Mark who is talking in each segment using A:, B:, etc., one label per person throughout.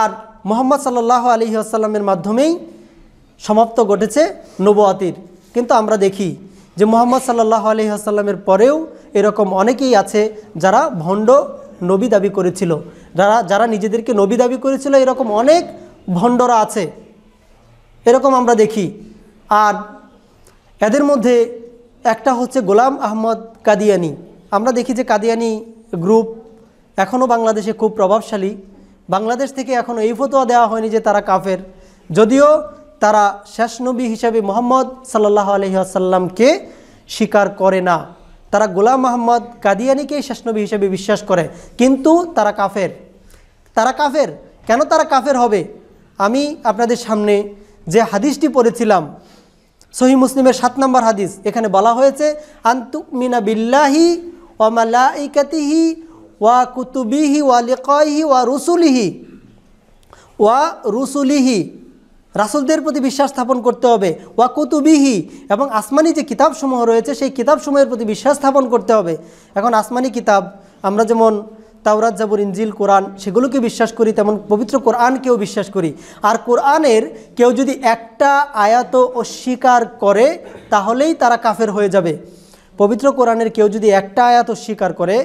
A: আর মোহাম্মদ সাল্লাহ আলী আসাল্লামের মাধ্যমেই সমাপ্ত ঘটেছে নবুয়াতির কিন্তু আমরা দেখি যে মোহাম্মদ সাল্লাহ আলী আসাল্লামের পরেও এরকম অনেকেই আছে যারা ভণ্ড নবী দাবি করেছিল যারা যারা নিজেদেরকে নবী দাবি করেছিল এরকম অনেক ভণ্ডরা আছে এরকম আমরা দেখি আর এদের মধ্যে একটা হচ্ছে গোলাম আহমদ কাদিয়ানি আমরা দেখি যে কাদিয়ানি গ্রুপ এখনও বাংলাদেশে খুব প্রভাবশালী বাংলাদেশ থেকে এখনও এই ফতোয়া দেওয়া হয়নি যে তারা কাফের যদিও তারা শেষ নবী হিসাবে মোহাম্মদ সাল্লাহ আসাল্লামকে স্বীকার করে না তারা গোলাম মোহাম্মদ কাদিয়ানিকেই শেষ নবী হিসেবে বিশ্বাস করে কিন্তু তারা কাফের তারা কাফের কেন তারা কাফের হবে আমি আপনাদের সামনে যে হাদিসটি পড়েছিলাম সহি মুসলিমের সাত নম্বর হাদিস এখানে বলা হয়েছে আন্তুক মিনা বিল্লাহি অমালাইকাতিহি ওয়া কুতুবিহি ওয়া লিকাইহি ওয়া রুসুলিহি ওয়া রুসুলিহি রাসুলদের প্রতি বিশ্বাস স্থাপন করতে হবে ওয়া কুতুবিহি এবং আসমানি যে কিতাবসমূহ রয়েছে সেই কিতাবসমূহের প্রতি বিশ্বাস স্থাপন করতে হবে এখন আসমানি কিতাব আমরা যেমন তাওরাত জাবুর ইঞ্জিল কোরআন সেগুলোকে বিশ্বাস করি তেমন পবিত্র কোরআনকেও বিশ্বাস করি আর কোরআনের কেউ যদি একটা আয়াত অস্বীকার করে তাহলেই তারা কাফের হয়ে যাবে পবিত্র কোরআনের কেউ যদি একটা আয়াত অস্বীকার করে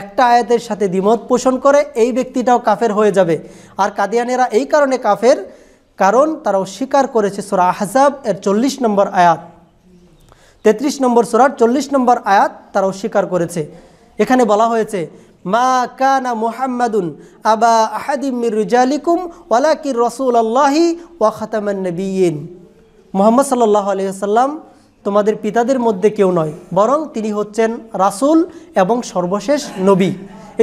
A: একটা আয়াতের সাথে দ্বিমত পোষণ করে এই ব্যক্তিটাও কাফের হয়ে যাবে আর কাদিয়ানেরা এই কারণে কাফের কারণ তারা অস্বীকার করেছে সোরা আহজাব এর চল্লিশ নম্বর আয়াত তেত্রিশ নম্বর সোরার চল্লিশ নম্বর আয়াত তারা অস্বীকার করেছে এখানে বলা হয়েছে মা কানা মুহাম্মাদুন আবা আহাদিমির রিজালিকুম ওয়ালাকির রসুল আল্লাহি ওয়াখাতামান নবীন মোহাম্মদ সাল্লাহ আলিয়া সাল্লাম তোমাদের পিতাদের মধ্যে কেউ নয় বরং তিনি হচ্ছেন রাসুল এবং সর্বশেষ নবী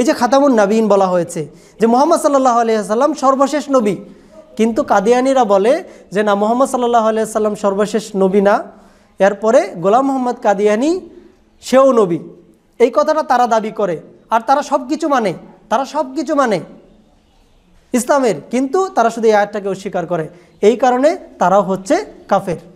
A: এই যে খাতামুন নাবিন বলা হয়েছে যে মোহাম্মদ সাল্লাহ আলিয়াল্লাম সর্বশেষ নবী কিন্তু কাদিয়ানিরা বলে যে না মোহাম্মদ সাল্লাহ আলিয়াল্লাম সর্বশেষ নবী না এরপরে গোলাম মোহাম্মদ কাদিয়ানি সেও নবী এই কথাটা তারা দাবি করে আর তারা সব কিছু মানে তারা সব কিছু মানে ইসলামের কিন্তু তারা শুধু এই আয়টাকে অস্বীকার করে এই কারণে তারাও হচ্ছে কাফের